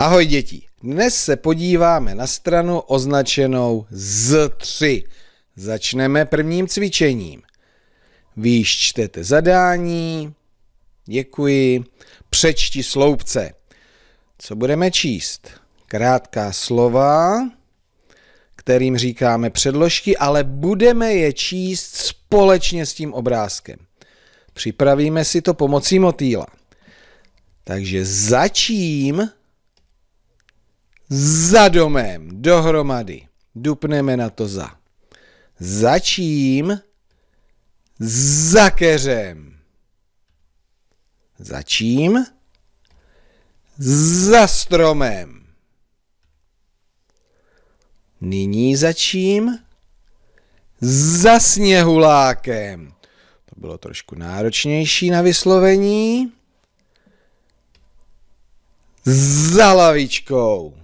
Ahoj děti, dnes se podíváme na stranu označenou Z3. Začneme prvním cvičením. Vy čtete zadání, děkuji, přečti sloupce. Co budeme číst? Krátká slova, kterým říkáme předložky, ale budeme je číst společně s tím obrázkem. Připravíme si to pomocí motýla. Takže začím za domem, dohromady. Dupneme na to za. Za čím? Za keřem. Za čím? Za stromem. Nyní za čím? Za sněhulákem. To bylo trošku náročnější na vyslovení. Za lavičkou.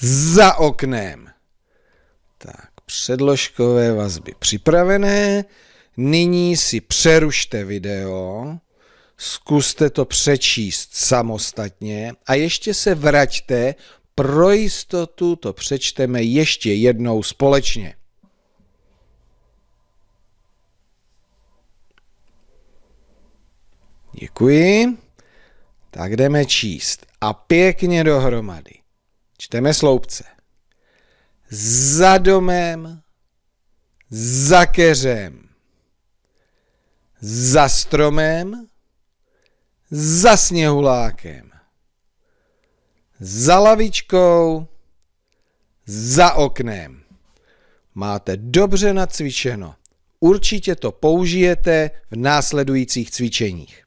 za oknem. Tak, předložkové vazby připravené. Nyní si přerušte video, zkuste to přečíst samostatně a ještě se vraťte, pro jistotu to přečteme ještě jednou společně. Děkuji. Tak jdeme číst a pěkně dohromady. Čteme sloupce. Za domem, za keřem, za stromem, za sněhulákem, za lavičkou, za oknem. Máte dobře nacvičeno. Určitě to použijete v následujících cvičeních.